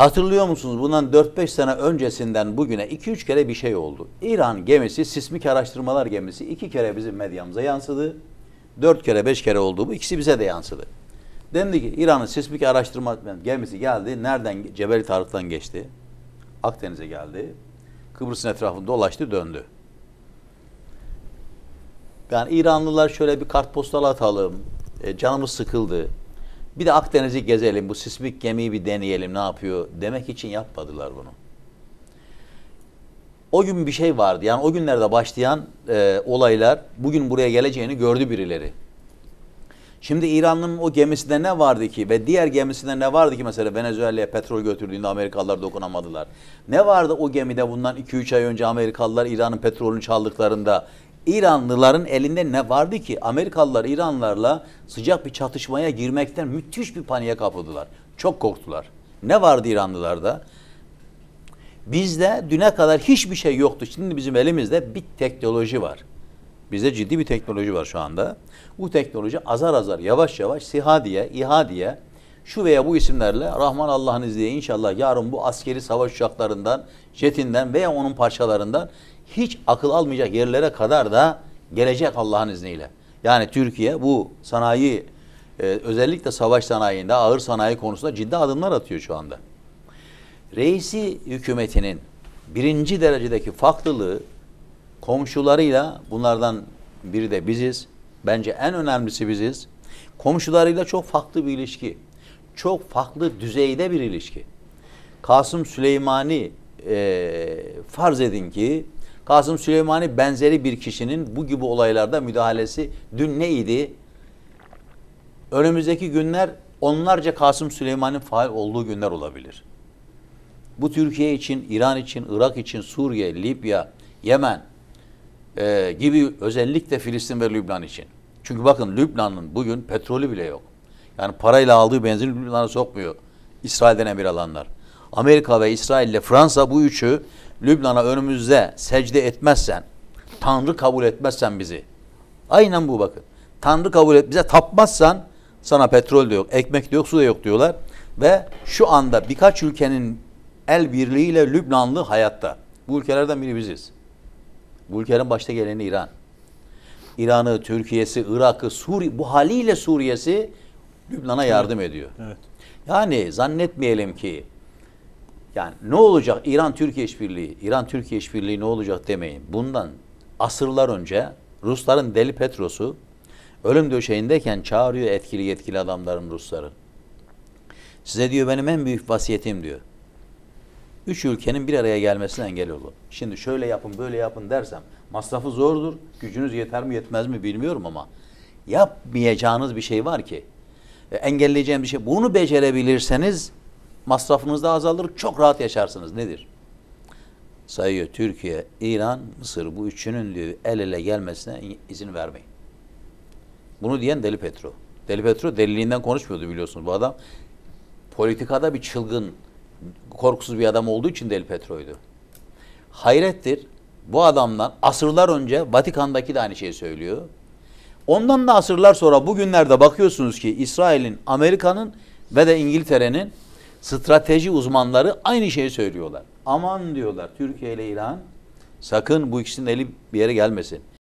Hatırlıyor musunuz bundan 4-5 sene öncesinden bugüne 2-3 kere bir şey oldu. İran gemisi, sismik araştırmalar gemisi 2 kere bizim medyamıza yansıdı. 4 kere 5 kere oldu bu. ikisi bize de yansıdı. Dendi ki İran'ın sismik araştırma gemisi geldi. Nereden? Cebel Tarık'tan geçti. Akdeniz'e geldi. Kıbrıs'ın etrafında dolaştı döndü. Yani İranlılar şöyle bir kartpostal atalım. E, canımız sıkıldı bir de Akdeniz'i gezelim, bu sismik gemiyi bir deneyelim ne yapıyor demek için yapmadılar bunu. O gün bir şey vardı. Yani o günlerde başlayan e, olaylar bugün buraya geleceğini gördü birileri. Şimdi İran'ın o gemisinde ne vardı ki ve diğer gemisinde ne vardı ki mesela Venezuela'ya petrol götürdüğünde Amerikalılar dokunamadılar. Ne vardı o gemide bundan 2-3 ay önce Amerikalılar İran'ın petrolünü çaldıklarında İranlıların elinde ne vardı ki Amerikalılar İranlarla sıcak bir çatışmaya girmekten müthiş bir paniğe kapıldılar. Çok korktular. Ne vardı İranlılarda? Bizde düne kadar hiçbir şey yoktu. Şimdi bizim elimizde bir teknoloji var. Bizde ciddi bir teknoloji var şu anda. Bu teknoloji azar azar yavaş yavaş SİHA diye, İHA diye şu veya bu isimlerle Rahman Allah'ın izniyle inşallah yarın bu askeri savaş uçaklarından, jetinden veya onun parçalarından hiç akıl almayacak yerlere kadar da gelecek Allah'ın izniyle. Yani Türkiye bu sanayi e, özellikle savaş sanayinde ağır sanayi konusunda ciddi adımlar atıyor şu anda. Reisi hükümetinin birinci derecedeki farklılığı komşularıyla bunlardan biri de biziz. Bence en önemlisi biziz. Komşularıyla çok farklı bir ilişki çok farklı düzeyde bir ilişki. Kasım Süleymani e, farz edin ki Kasım Süleymani benzeri bir kişinin bu gibi olaylarda müdahalesi dün neydi? Önümüzdeki günler onlarca Kasım Süleyman'ın faal olduğu günler olabilir. Bu Türkiye için, İran için, Irak için, Suriye, Libya, Yemen e, gibi özellikle Filistin ve Lübnan için. Çünkü bakın Lübnan'ın bugün petrolü bile yok. Yani parayla aldığı benzin Lübnan'a sokmuyor. İsrail'den emir alanlar. Amerika ve İsrail ile Fransa bu üçü Lübnan'a önümüzde secde etmezsen, Tanrı kabul etmezsen bizi. Aynen bu bakın. Tanrı kabul et, bize tapmazsan sana petrol de yok, ekmek de yok, su da yok diyorlar. Ve şu anda birkaç ülkenin el birliğiyle Lübnanlı hayatta. Bu ülkelerden biri biziz. Bu ülkelerin başta geleni İran. İran'ı, Türkiye'si, Irak'ı, Suri, bu haliyle Suriye'si Lübnan'a yardım ediyor. Evet. Yani zannetmeyelim ki yani ne olacak İran-Türkiye işbirliği, İran-Türkiye işbirliği ne olacak demeyin. Bundan asırlar önce Rusların Deli Petros'u ölüm döşeğindeyken çağırıyor etkili yetkili adamların Rusları. Size diyor benim en büyük vasiyetim diyor. Üç ülkenin bir araya gelmesine engel olun. Şimdi şöyle yapın böyle yapın dersem masrafı zordur. Gücünüz yeter mi yetmez mi bilmiyorum ama yapmayacağınız bir şey var ki e, engelleyeceğim bir şey. Bunu becerebilirseniz masrafınız da azalır, çok rahat yaşarsınız. Nedir? Sayıyor Türkiye, İran, Mısır bu üçünün diyor el ele gelmesine izin vermeyin. Bunu diyen Deli Petro. Deli Petro deliliğinden konuşmuyordu biliyorsunuz. Bu adam politikada bir çılgın, korkusuz bir adam olduğu için Deli Petro'ydu. Hayrettir bu adamdan asırlar önce Vatikan'daki de aynı şeyi söylüyor. Ondan da asırlar sonra bugünlerde bakıyorsunuz ki İsrail'in, Amerika'nın ve de İngiltere'nin strateji uzmanları aynı şeyi söylüyorlar. Aman diyorlar Türkiye ile İran sakın bu ikisinin eli bir yere gelmesin.